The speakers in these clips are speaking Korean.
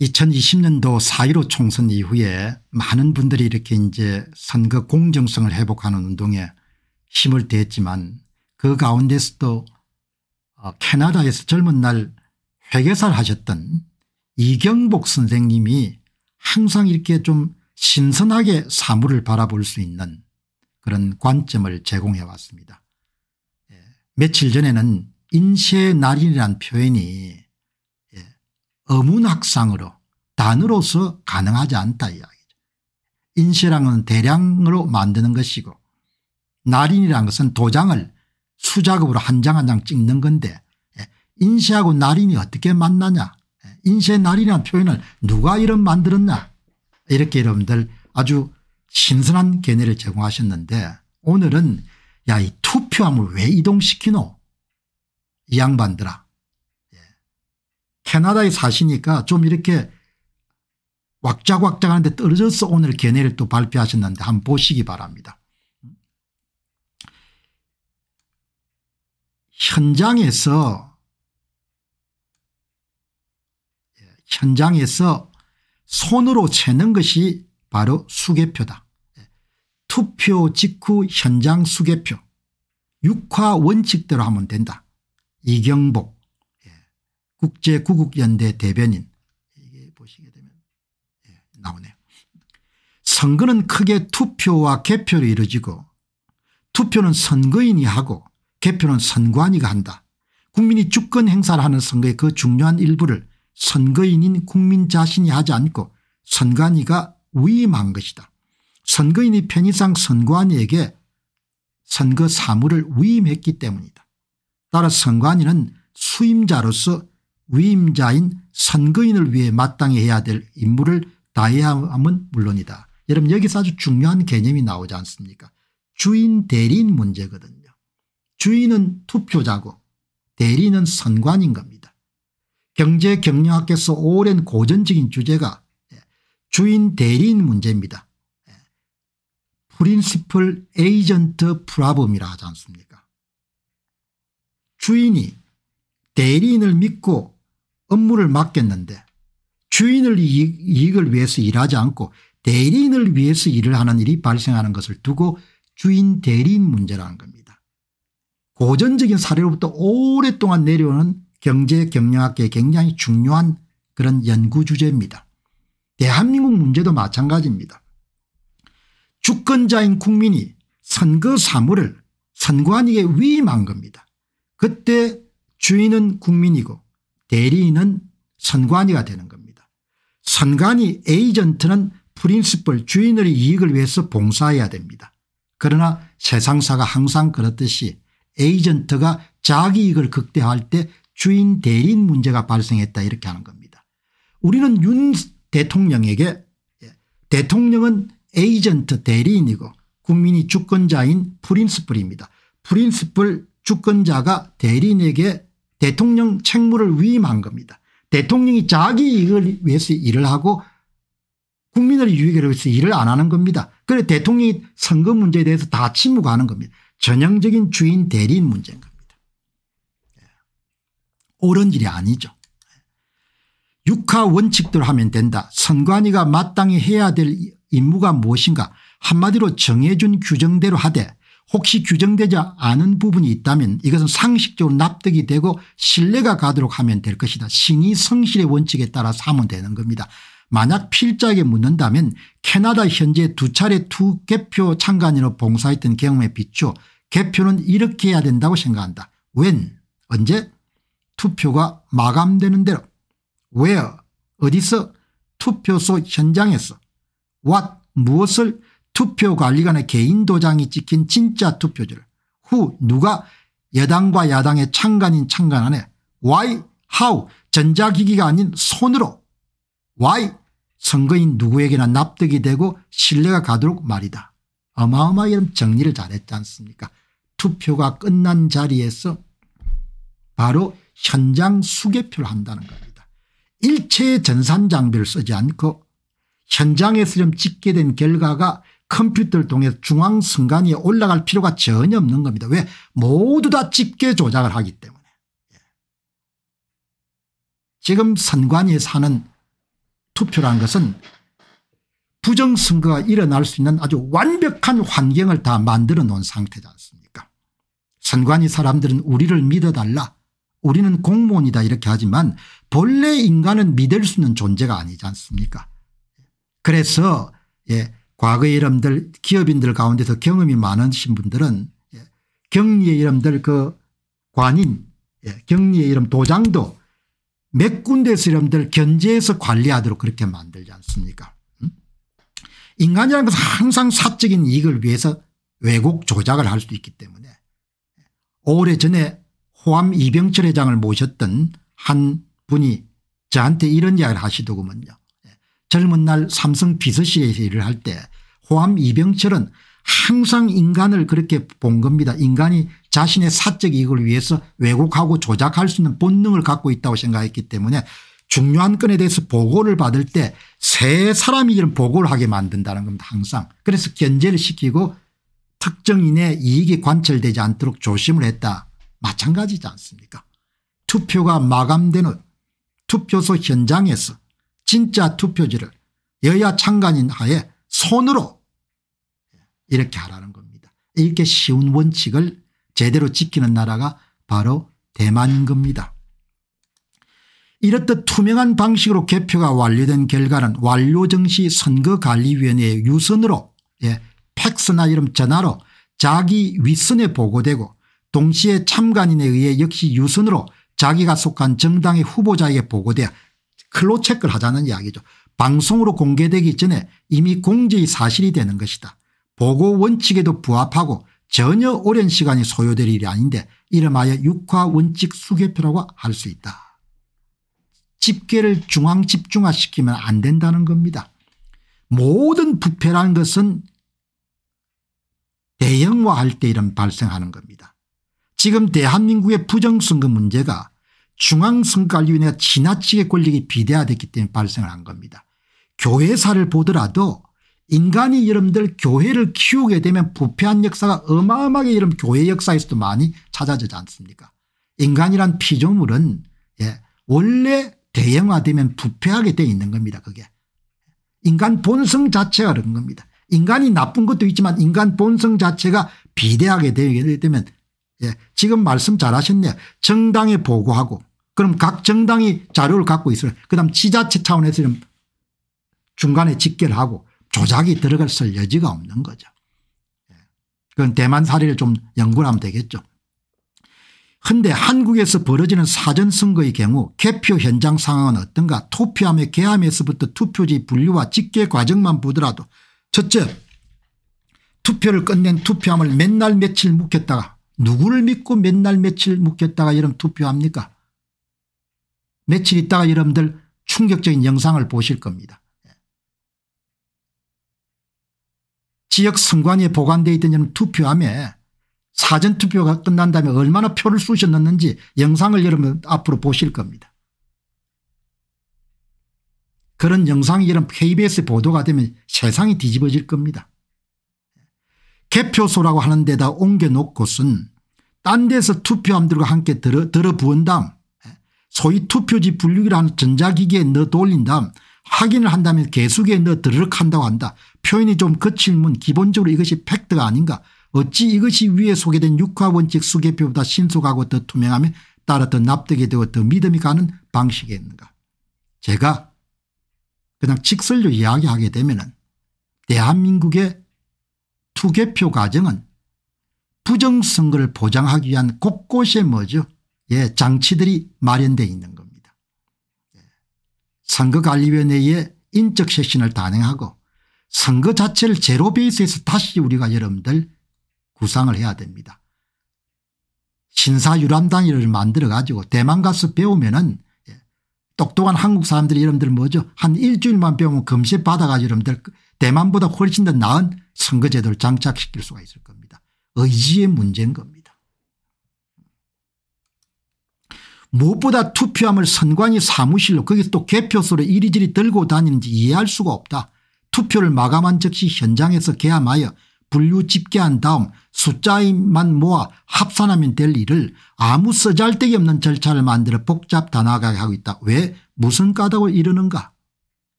2020년도 4.15 총선 이후에 많은 분들이 이렇게 이제 선거 공정성을 회복하는 운동에 힘을 대했지만 그 가운데서도 어, 캐나다에서 젊은 날 회계사를 하셨던 이경복 선생님이 항상 이렇게 좀 신선하게 사물을 바라볼 수 있는 그런 관점을 제공해 왔습니다. 예, 며칠 전에는 인쇄의 날이라는 표현이 어문학상으로 단으로서 가능하지 않다 이야기죠. 인쇄랑은 대량으로 만드는 것이고 날인이란 것은 도장을 수작업으로 한 장 한 장 찍는 건데 예, 인쇄하고 날인이 어떻게 만나냐 예, 인쇄 날인이라는 표현을 누가 이런 만들었냐 이렇게 여러분들 아주 신선한 개념을 제공하셨는데 오늘은 야 이 투표함을 왜 이동시키노 이 양반들아 캐나다에 사시니까 좀 이렇게 왁자왁자하는데 떨어져서 오늘 견해를 또 발표하셨는데 한번 보시기 바랍니다. 현장에서 예, 현장에서 손으로 채는 것이 바로 수개표다. 예, 투표 직후 현장 수개표. 육화 원칙대로 하면 된다. 이경복 국제구국연대 대변인 이게 보시게 되면 예, 나오네요. 선거는 크게 투표와 개표로 이루어지고 투표는 선거인이 하고 개표는 선관위가 한다. 국민이 주권 행사를 하는 선거의 그 중요한 일부를 선거인인 국민 자신이 하지 않고 선관위가 위임한 것이다. 선거인이 편의상 선관위에게 선거 사무를 위임했기 때문이다. 따라 선관위는 수임자로서 위임자인 선거인을 위해 마땅히 해야 될 임무를 다해야 함은 물론이다. 여러분 여기서 아주 중요한 개념이 나오지 않습니까 주인 대리인 문제거든요. 주인은 투표자고 대리인은 선관인 겁니다. 경제 경영학에서 오랜 고전적인 주제가 예, 주인 대리인 문제입니다. 예, 프린시플 에이전트 프라범이라 하지 않습니까 주인이 대리인을 믿고 업무를 맡겼는데 주인을 이익, 을 위해서 일하지 않고 대리인을 위해서 일을 하는 일이 발생하는 것을 두고 주인 대리인 문제라는 겁니다. 고전적인 사례로부터 오랫동안 내려오는 경제 경영학계에 굉장히 중요한 그런 연구 주제입니다. 대한민국 문제도 마찬가지입니다. 주권자인 국민이 선거 사무를 선관위에 위임한 겁니다. 그때 주인은 국민이고 대리인은 선관위가 되는 겁니다. 선관위 에이전트는 프린스플 주인의 이익을 위해서 봉사해야 됩니다. 그러나 세상사가 항상 그렇듯이 에이전트가 자기 이익을 극대화할 때 주인 대리인 문제가 발생했다 이렇게 하는 겁니다. 우리는 윤 대통령에게 예, 대통령은 에이전트 대리인이고 국민이 주권자인 프린스플입니다. 프린스플 주권자가 대리인에게 대통령 책무를 위임한 겁니다. 대통령이 자기 이익을 위해서 일을 하고 국민을 유익을 위해서 일을 안 하는 겁니다. 그래서 대통령이 선거 문제에 대해서 다 침묵하는 겁니다. 전형적인 주인 대리인 문제인 겁니다. 예. 옳은 일이 아니죠. 육하 원칙대 하면 된다. 선관위가 마땅히 해야 될 임무가 무엇인가 한마디로 정해준 규정대로 하되 혹시 규정되지 않은 부분이 있다면 이것은 상식적으로 납득이 되고 신뢰가 가도록 하면 될 것이다. 신의 성실의 원칙에 따라서 면 되는 겁니다. 만약 필자에게 묻는다면 캐나다 현재 두 차례 투 개표 참관으로 봉사했던 경험에 비추어 개표는 이렇게 해야 된다고 생각한다. w 언제 투표가 마감되는 대로 w h 어디서 투표소 현장에서 w 무엇을 투표관리관의 개인 도장이 찍힌 진짜 투표지를 후 누가 여당과 야당의 창간인 창간 안에 why, how 전자기기가 아닌 손으로 why 선거인 누구에게나 납득이 되고 신뢰가 가도록 말이다. 어마어마하게 정리를 잘했지 않습니까 투표가 끝난 자리에서 바로 현장 수개표를 한다는 겁니다. 일체의 전산 장비를 쓰지 않고 현장에서 좀 찍게 된 결과가 컴퓨터를 통해 중앙선관위에 올라갈 필요가 전혀 없는 겁니다. 왜 모두 다 집계 조작을 하기 때문에 예. 지금 선관위에 사는 투표란 것은 부정선거가 일어날 수 있는 아주 완벽한 환경을 다 만들어 놓은 상태지 않습니까 선관위 사람들은 우리를 믿어달라 우리는 공무원이다 이렇게 하지만 본래 인간은 믿을 수 있는 존재가 아니지 않습니까 그래서 예, 과거의 이름들 기업인들 가운데서 경험이 많으신 분들은 예, 경리의 이름들 그 관인 예, 경리의 이름 도장도 몇 군데에서 이름들 견제해서 관리하도록 그렇게 만들지 않습니까 음? 인간이라는 것은 항상 사적인 이익을 위해서 왜곡 조작을 할 수 있기 때문에 예, 오래전에 호암 이병철 회장을 모셨던 한 분이 저한테 이런 이야기를 하시더구먼요. 젊은 날 삼성 비서실을 할 때 호암 이병철은 항상 인간을 그렇게 본 겁니다. 인간이 자신의 사적 이익을 위해서 왜곡하고 조작할 수 있는 본능을 갖고 있다고 생각했기 때문에 중요한 건에 대해서 보고를 받을 때 세 사람이 이런 보고를 하게 만든다는 겁니다 항상. 그래서 견제를 시키고 특정인의 이익이 관철되지 않도록 조심을 했다. 마찬가지지 않습니까 투표가 마감된 후 투표소 현장에서 진짜 투표지를 여야 창간인 하에 손으로 이렇게 하라는 겁니다. 이렇게 쉬운 원칙을 제대로 지키는 나라가 바로 대만인 겁니다. 이렇듯 투명한 방식으로 개표가 완료된 결과는 완료정시 선거관리위원회의 유선으로 예, 팩스나 이름 전화로 자기 윗선에 보고되고 동시에 참관인에 의해 역시 유선으로 자기가 속한 정당의 후보자에게 보고되어 클로 체크를 하자는 이야기죠. 방송으로 공개되기 전에 이미 공지의 사실이 되는 것이다. 보고 원칙에도 부합하고 전혀 오랜 시간이 소요될 일이 아닌데 이름하여 육화원칙 수개표라고 할 수 있다. 집계를 중앙 집중화시키면 안 된다는 겁니다. 모든 부패라는 것은 대형화할 때 이런 발생하는 겁니다. 지금 대한민국의 부정선거 문제가 중앙선거관위원회가 지나치게 권력이 비대화됐기 때문에 발생을 한 겁니다. 교회사를 보더라도 인간이 여러분들 교회를 키우게 되면 부패한 역사가 어마어마하게 여러분 교회 역사에서도 많이 찾아지지 않습니까 인간이란 피조물은 예, 원래 대형화되면 부패하게 돼 있는 겁니다 그게. 인간 본성 자체가 그런 겁니다. 인간이 나쁜 것도 있지만 인간 본성 자체가 비대하게 되게 되면 예, 지금 말씀 잘하셨네요. 정당에 보고하고 그럼 각 정당이 자료를 갖고 있어요. 그다음 지자체 차원에서 좀 중간에 집계를하고 조작이 들어갈설 여지가 없는 거죠. 예. 그건 대만 사례를 좀 연구를 하면 되겠죠. 근데 한국에서 벌어지는 사전선거의 경우 개표 현장 상황은 어떤가 투표함의 개함에서부터 투표지 분류와 집계 과정만 보더라도 첫째 투표를 끝낸 투표함을 맨날 며칠 묵혔다가 누구를 믿고 맨날 며칠 묵혔다가 이런 투표합니까 며칠 있다가 여러분들 충격적인 영상을 보실 겁니다. 지역 선관위에 보관되어 있던 투표함에 사전투표가 끝난 다음에 얼마나 표를 쑤셨는지 영상을 여러분 앞으로 보실 겁니다. 그런 영상이 이런 KBS에 보도가 되면 세상이 뒤집어질 겁니다. 개표소라고 하는 데다 옮겨놓고선 딴 데서 투표함들과 함께 들어, 들어 부은 다음 소위 투표지 분류기라는 전자기기에 넣어 돌린 다음 확인을 한다면 개수기에 넣어 드르륵 한다고 한다. 표현이 좀 거칠문 기본적으로 이것이 팩트가 아닌가. 어찌 이것이 위에 소개된 육화원칙 수개표보다 신속하고 더 투명하며 따라 더 납득이 되고 더 믿음이 가는 방식이었는가. 제가 그냥 직설로 이야기하게 되면 은 대한민국의 투개표 과정은 부정선거를 보장하기 위한 곳곳에 뭐죠 예, 장치들이 마련되어 있는 겁니다. 선거관리위원회의 예. 인적 쇄신을 단행하고 선거 자체를 제로 베이스에서 다시 우리가 여러분들 구상을 해야 됩니다. 신사유람단위를 만들어 가지고 대만 가서 배우면 은 예, 똑똑한 한국 사람들이 여러분들 뭐죠 한 일주일만 배우면 금세 받아가지고 여러분들 대만보다 훨씬 더 나은 선거제도를 장착시킬 수가 있을 겁니다. 의지의 문제인 겁니다. 무엇보다 투표함을 선관위 사무실로 거기서 또개표소로 이리저리 들고 다니는지 이해할 수가 없다. 투표를 마감한 즉시 현장에서 개함하여 분류 집계한 다음 숫자만 모아 합산하면 될 일을 아무 써잘데기 없는 절차를 만들어 복잡 다나가게 하고 있다. 왜 무슨 까닭을 이르는가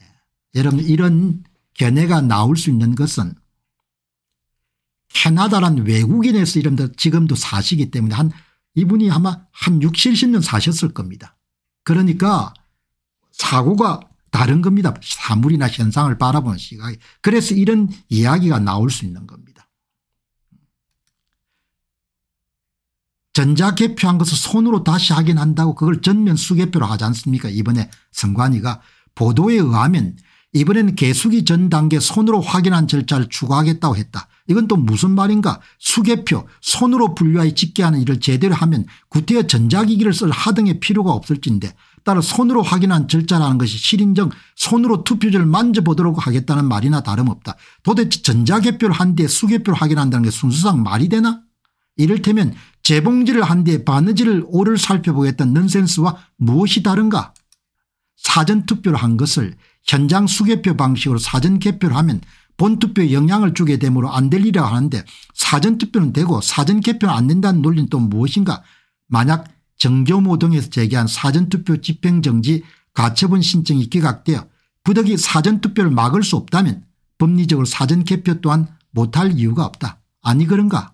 예. 여러분 이런 견해가 나올 수 있는 것은 캐나다란 외국인에서 이런 지금도 사시기 때문에 한 이분이 아마 한 6, 0 70년 사셨을 겁니다. 그러니까 사고가 다른 겁니다. 사물이나 현상을 바라보는 시각이. 그래서 이런 이야기가 나올 수 있는 겁니다. 전자 개표한 것을 손으로 다시 확인한다고 그걸 전면 수개표로 하지 않습니까 이번에 선관위가 보도에 의하면 이번에는 개수기 전 단계 손으로 확인한 절차를 추가하겠다고 했다. 이건 또 무슨 말인가 수개표 손으로 분류하여 집계 하는 일을 제대로 하면 구태여 전자기기를 쓸 하등의 필요가 없을진데 따라 손으로 확인한 절차라는 것이 실인정 손으로 투표지를 만져보도록 하겠다는 말이나 다름없다. 도대체 전자개표를 한 뒤에 수개표를 확인한다는 게 순수상 말이 되나 이를테면 재봉지를 한 뒤에 바느질을 오를 살펴보겠다는 넌센스와 무엇이 다른가 사전투표를 한 것을 현장 수개표 방식으로 사전 개표를 하면 본투표에 영향을 주게 되므로 안 될 일이라 하는데 사전투표는 되고 사전개표는 안 된다는 논리는 또 무엇인가 만약 정교모 등에서 제기한 사전투표 집행정지 가처분 신청이 기각되어 부득이 사전투표를 막을 수 없다면 법리적으로 사전개표 또한 못할 이유가 없다. 아니 그런가